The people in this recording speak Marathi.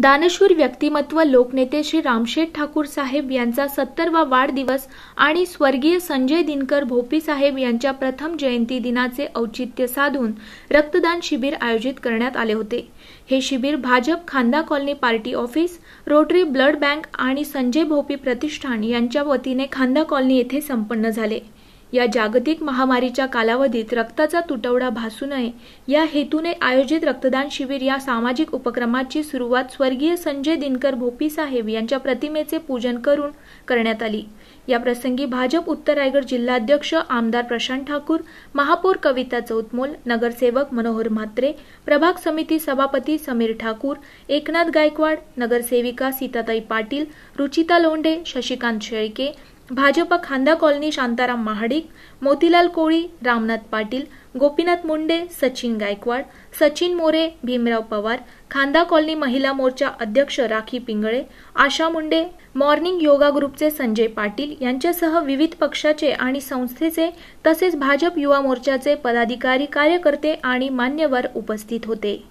दानशूर व्यक्तिमत्व लोकनेते श्री रामशेठ ठाकूर साहेब यांचा सत्तरवा वाढदिवस आणि स्वर्गीय संजय दिनकर भोपी साहेब यांच्या प्रथम जयंती दिनाचे औचित्य साधून रक्तदान शिबिर आयोजित करण्यात आले होते हे शिबिर Bhajap Khanda colony party office Rotary blood bank आणि संजय भोपी प्रतिष्ठान यांच्या वतीने खांदा कॉलनी येथे संपन्न झाले या जागतिक महामारीच्या कालावधीत रक्ताचा तुटवडा भासू नये या हेतूने आयोजित रक्तदान शिबिर या सामाजिक उपक्रमाची सुरुवात स्वर्गीय संजय दिनकर भोपी साहेब यांच्या प्रतिमेचे पूजन करून करण्यात आली या प्रसंगी भाजप उत्तर रायगड जिल्हाध्यक्ष आमदार प्रशांत ठाकूर महापौर कविता चौतमोल नगरसेवक मनोहर म्हात्रे प्रभाग समिती सभापती समीर ठाकूर एकनाथ गायकवाड नगरसेविका सीताताई पाटील रुचिता लोंढे शशिकांत शेळके भाजप खांदा कॉलनी शांताराम महाडिक मोतीलाल कोळी रामनाथ पाटील गोपीनाथ मुंडे सचिन गायकवाड सचिन मोरे भीमराव पवार खांदा कॉलनी महिला मोर्चा अध्यक्ष राखी पिंगळे आशा मुंडे मॉर्निंग योगा ग्रुपचे संजय पाटील यांच्यासह विविध पक्षाचे आणि संस्थेचे तसेच भाजप युवा मोर्चाचे पदाधिकारी कार्यकर्ते आणि मान्यवर उपस्थित होते